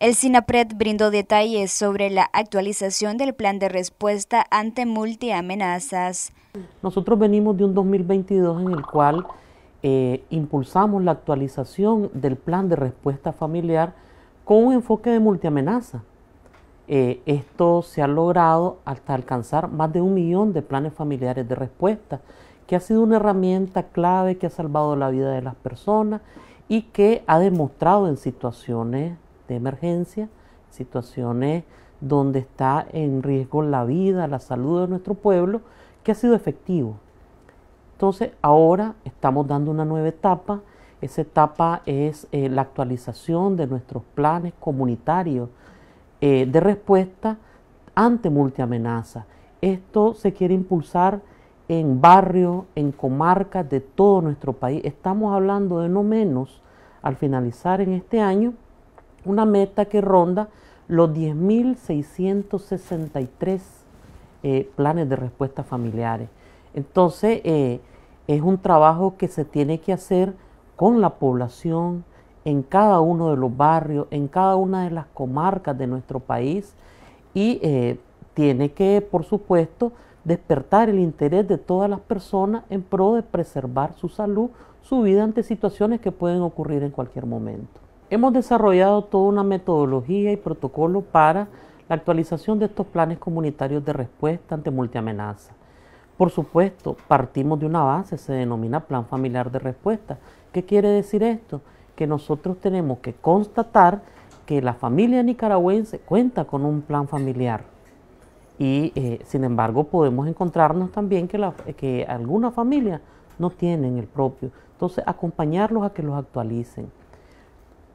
El CINAPRED brindó detalles sobre la actualización del plan de respuesta ante multiamenazas. Nosotros venimos de un 2022 en el cual eh, impulsamos la actualización del plan de respuesta familiar con un enfoque de multiamenaza. Eh, esto se ha logrado hasta alcanzar más de un millón de planes familiares de respuesta, que ha sido una herramienta clave que ha salvado la vida de las personas y que ha demostrado en situaciones de emergencia, situaciones donde está en riesgo la vida, la salud de nuestro pueblo, que ha sido efectivo. Entonces, ahora estamos dando una nueva etapa. Esa etapa es eh, la actualización de nuestros planes comunitarios eh, de respuesta ante multiamenaza Esto se quiere impulsar en barrios, en comarcas de todo nuestro país. Estamos hablando de no menos, al finalizar en este año, una meta que ronda los 10.663 eh, planes de respuesta familiares. Entonces, eh, es un trabajo que se tiene que hacer con la población, en cada uno de los barrios, en cada una de las comarcas de nuestro país y eh, tiene que, por supuesto, despertar el interés de todas las personas en pro de preservar su salud, su vida ante situaciones que pueden ocurrir en cualquier momento. Hemos desarrollado toda una metodología y protocolo para la actualización de estos planes comunitarios de respuesta ante multiamenaza. Por supuesto, partimos de una base, se denomina plan familiar de respuesta. ¿Qué quiere decir esto? Que nosotros tenemos que constatar que la familia nicaragüense cuenta con un plan familiar. Y eh, sin embargo podemos encontrarnos también que, que algunas familias no tienen el propio. Entonces acompañarlos a que los actualicen.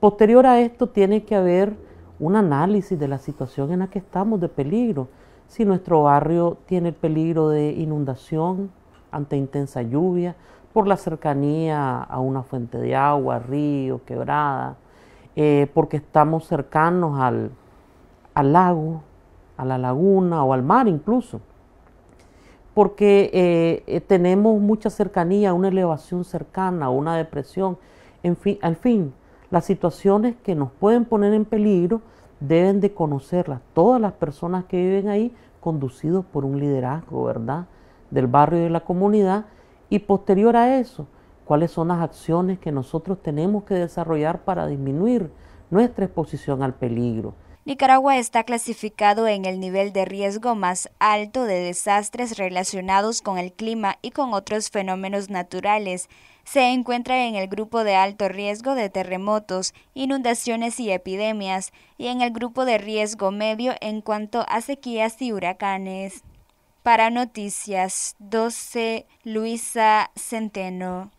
Posterior a esto tiene que haber un análisis de la situación en la que estamos de peligro. Si nuestro barrio tiene peligro de inundación ante intensa lluvia, por la cercanía a una fuente de agua, río, quebrada, eh, porque estamos cercanos al, lago, a la laguna o al mar incluso, porque eh, eh, tenemos mucha cercanía, a una elevación cercana, una depresión, en fin, al fin, las situaciones que nos pueden poner en peligro deben de conocerlas todas las personas que viven ahí, conducidos por un liderazgo, ¿verdad? Del barrio y de la comunidad. Y posterior a eso, cuáles son las acciones que nosotros tenemos que desarrollar para disminuir nuestra exposición al peligro. Nicaragua está clasificado en el nivel de riesgo más alto de desastres relacionados con el clima y con otros fenómenos naturales. Se encuentra en el grupo de alto riesgo de terremotos, inundaciones y epidemias, y en el grupo de riesgo medio en cuanto a sequías y huracanes. Para Noticias 12, Luisa Centeno.